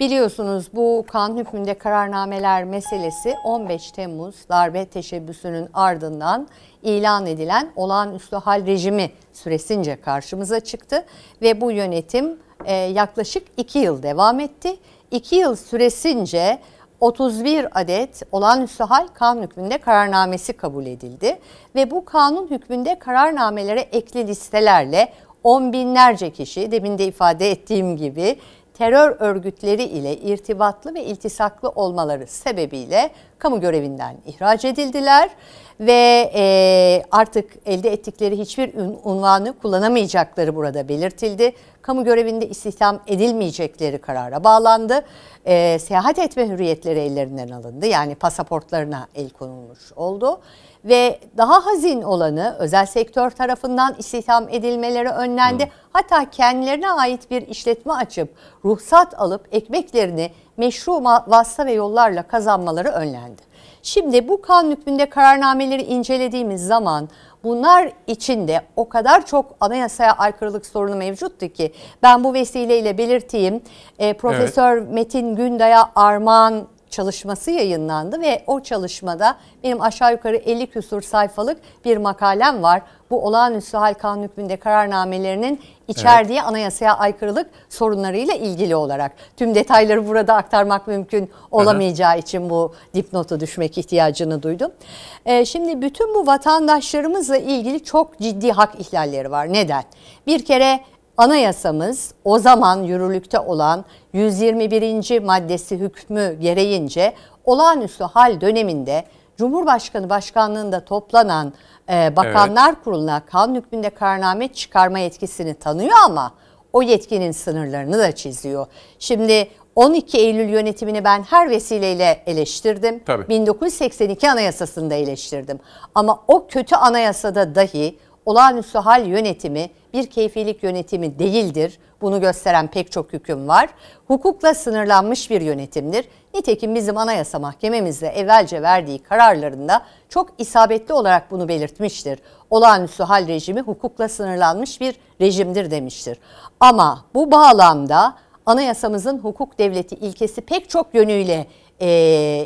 Biliyorsunuz bu kan hükmünde kararnameler meselesi 15 Temmuz darbe teşebbüsünün ardından ilan edilen olağanüstü hal rejimi süresince karşımıza çıktı ve bu yönetim e, yaklaşık 2 yıl devam etti. 2 yıl süresince 31 adet olağanüstü hal kanun hükmünde kararnamesi kabul edildi ve bu kanun hükmünde kararnamelere ekli listelerle on binlerce kişi demin de ifade ettiğim gibi terör örgütleri ile irtibatlı ve iltisaklı olmaları sebebiyle kamu görevinden ihraç edildiler ve e, artık elde ettikleri hiçbir unvanı kullanamayacakları burada belirtildi kamu görevinde istihdam edilmeyecekleri karara bağlandı. E, seyahat etme hürriyetleri ellerinden alındı. Yani pasaportlarına el konulmuş oldu. Ve daha hazin olanı özel sektör tarafından istihdam edilmeleri önlendi. Hı. Hatta kendilerine ait bir işletme açıp ruhsat alıp ekmeklerini meşru vasıta ve yollarla kazanmaları önlendi. Şimdi bu kanun hükmünde kararnameleri incelediğimiz zaman bunlar içinde o kadar çok anayasaya aykırılık sorunu mevcuttu ki ben bu vesileyle belirteyim. E, Profesör evet. Metin Günday'a armağan çalışması yayınlandı ve o çalışmada benim aşağı yukarı 50 küsur sayfalık bir makalem var. Bu olağanüstü hal kanun hükmünde kararnamelerinin içerdiği evet. anayasaya aykırılık sorunlarıyla ilgili olarak. Tüm detayları burada aktarmak mümkün olamayacağı için bu dipnotu düşmek ihtiyacını duydum. Ee, şimdi bütün bu vatandaşlarımızla ilgili çok ciddi hak ihlalleri var. Neden? Bir kere Anayasamız o zaman yürürlükte olan 121. maddesi hükmü gereğince olağanüstü hal döneminde Cumhurbaşkanı başkanlığında toplanan e, Bakanlar evet. Kurulu'na kanun hükmünde kararname çıkarma yetkisini tanıyor ama o yetkinin sınırlarını da çiziyor. Şimdi 12 Eylül yönetimini ben her vesileyle eleştirdim. Tabii. 1982 anayasasında eleştirdim. Ama o kötü anayasada dahi olağanüstü hal yönetimi bir keyfilik yönetimi değildir. Bunu gösteren pek çok hüküm var. Hukukla sınırlanmış bir yönetimdir. Nitekim bizim Anayasa Mahkememizde evvelce verdiği kararlarında çok isabetli olarak bunu belirtmiştir. Olağanüstü hal rejimi hukukla sınırlanmış bir rejimdir demiştir. Ama bu bağlamda anayasamızın hukuk devleti ilkesi pek çok yönüyle e,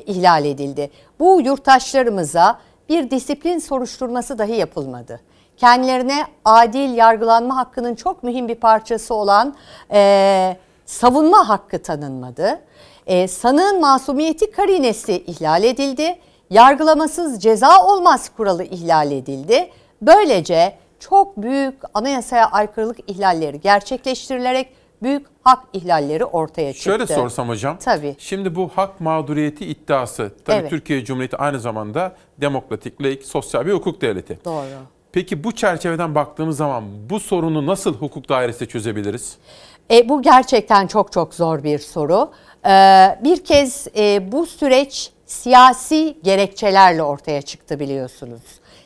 ihlal edildi. Bu yurttaşlarımıza bir disiplin soruşturması dahi yapılmadı kendilerine adil yargılanma hakkının çok mühim bir parçası olan e, savunma hakkı tanınmadı. E, sanığın masumiyeti karinesi ihlal edildi. Yargılamasız ceza olmaz kuralı ihlal edildi. Böylece çok büyük anayasaya aykırılık ihlalleri gerçekleştirilerek büyük hak ihlalleri ortaya çıktı. Şöyle sorsam hocam. Tabii. Şimdi bu hak mağduriyeti iddiası. Tabii evet. Türkiye Cumhuriyeti aynı zamanda demokratik, laik, sosyal bir hukuk devleti. Doğru. Peki bu çerçeveden baktığımız zaman bu sorunu nasıl hukuk dairesi çözebiliriz? E, bu gerçekten çok çok zor bir soru. E, bir kez e, bu süreç siyasi gerekçelerle ortaya çıktı biliyorsunuz.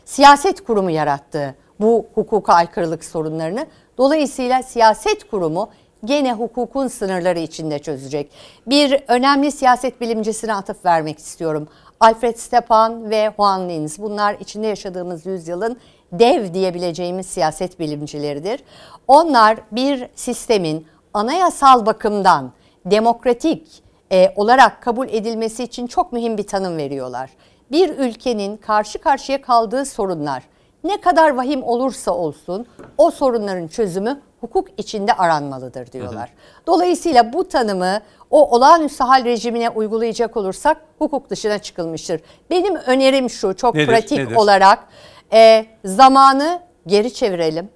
Siyaset kurumu yarattı bu hukuka aykırılık sorunlarını. Dolayısıyla siyaset kurumu gene hukukun sınırları içinde çözecek. Bir önemli siyaset bilimcisine atıf vermek istiyorum. Alfred Stepan ve Juan Linz bunlar içinde yaşadığımız yüzyılın dev diyebileceğimiz siyaset bilimcileridir. Onlar bir sistemin anayasal bakımdan demokratik e, olarak kabul edilmesi için çok mühim bir tanım veriyorlar. Bir ülkenin karşı karşıya kaldığı sorunlar ne kadar vahim olursa olsun o sorunların çözümü hukuk içinde aranmalıdır diyorlar. Dolayısıyla bu tanımı o olağanüstü hal rejimine uygulayacak olursak hukuk dışına çıkılmıştır. Benim önerim şu çok nedir, pratik nedir? olarak e, zamanı geri çevirelim.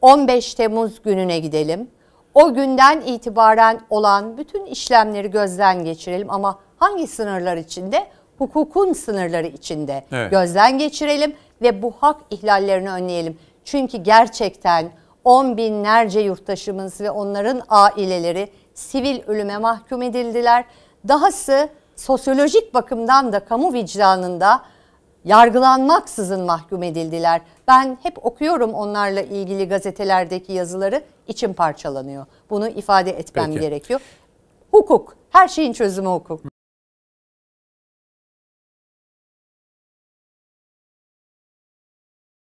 15 Temmuz gününe gidelim. O günden itibaren olan bütün işlemleri gözden geçirelim ama hangi sınırlar içinde? Hukukun sınırları içinde evet. gözden geçirelim ve bu hak ihlallerini önleyelim. Çünkü gerçekten on binlerce yurttaşımız ve onların aileleri sivil ölüme mahkum edildiler. Dahası sosyolojik bakımdan da kamu vicdanında yargılanmaksızın mahkum edildiler. Ben hep okuyorum onlarla ilgili gazetelerdeki yazıları. İçim parçalanıyor. Bunu ifade etmem Peki. gerekiyor. Hukuk, her şeyin çözümü hukuk.